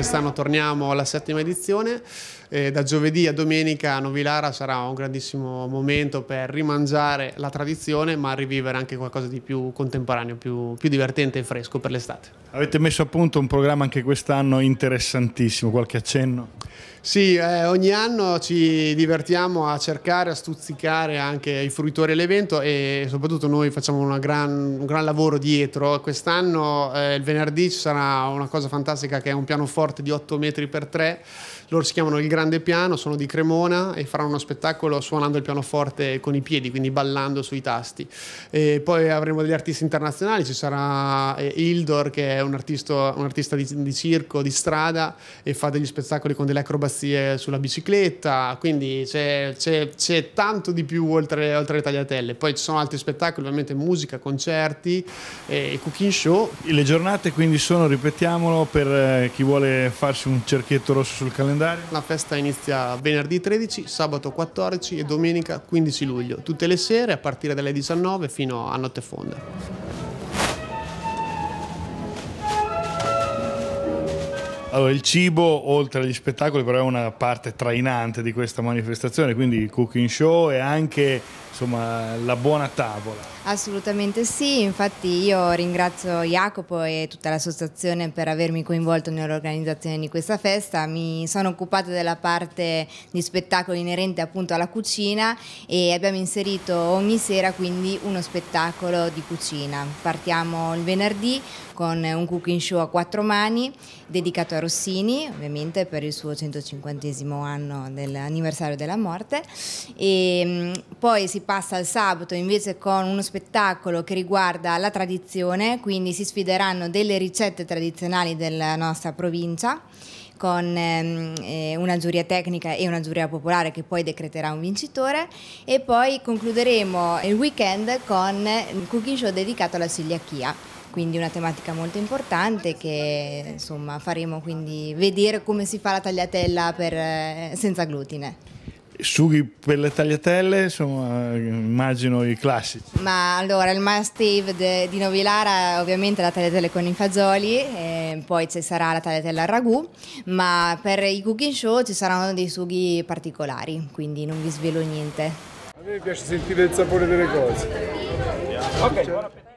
quest'anno torniamo alla settima edizione. E eh, da giovedì a domenica a Novilara sarà un grandissimo momento per rimangiare la tradizione ma rivivere anche qualcosa di più contemporaneo, più, più divertente e fresco per l'estate. Avete messo a punto un programma anche quest'anno interessantissimo, qualche accenno? Sì, eh, ogni anno ci divertiamo a cercare, a stuzzicare anche i fruitori dell'evento e soprattutto noi facciamo gran, un gran lavoro dietro. Quest'anno eh, il venerdì ci sarà una cosa fantastica che è un pianoforte di 8 metri per 3 loro si chiamano Il Grande Piano, sono di Cremona e faranno uno spettacolo suonando il pianoforte con i piedi, quindi ballando sui tasti. E poi avremo degli artisti internazionali, ci sarà Hildor eh, che è un, artisto, un artista di, di, circo, di strada e fa degli spettacoli con delle acrobazie sulla bicicletta, quindi c'è, c'è, c'è tanto di più oltre, oltre le tagliatelle. Poi ci sono altri spettacoli, ovviamente musica, concerti e cooking show. Le giornate quindi sono, ripetiamolo, per eh, chi vuole farsi un cerchietto rosso sul calendario? La festa inizia venerdì 13, sabato 14 e domenica 15 luglio, tutte le sere a partire dalle 19 fino a notte fonda. Allora, il cibo, oltre agli spettacoli, però è una parte trainante di questa manifestazione, quindi il cooking show e anche insomma, la buona tavola. Assolutamente sì, infatti io ringrazio Jacopo e tutta l'associazione per avermi coinvolto nell'organizzazione di questa festa, mi sono occupata della parte di spettacolo inerente appunto alla cucina e abbiamo inserito ogni sera quindi uno spettacolo di cucina. Partiamo il venerdì con un cooking show a quattro mani dedicato a Rossini, ovviamente per il suo 150 anno dell'anniversario della morte e mm, poi si passa al sabato invece con uno spettacolo che riguarda la tradizione, quindi si sfideranno delle ricette tradizionali della nostra provincia con ehm, eh, una giuria tecnica e una giuria popolare che poi decreterà un vincitore e poi concluderemo il weekend con un cooking show dedicato alla celiachia quindi una tematica molto importante che insomma faremo quindi vedere come si fa la tagliatella per, eh, senza glutine. Sughi per le tagliatelle, insomma, immagino i classici. Ma allora, il must have di Novilara ovviamente la tagliatelle con i fagioli, poi ci sarà la tagliatella al ragù, ma per i cooking show ci saranno dei sughi particolari, quindi non vi svelo niente. A me piace sentire il sapore delle cose. Ok, buona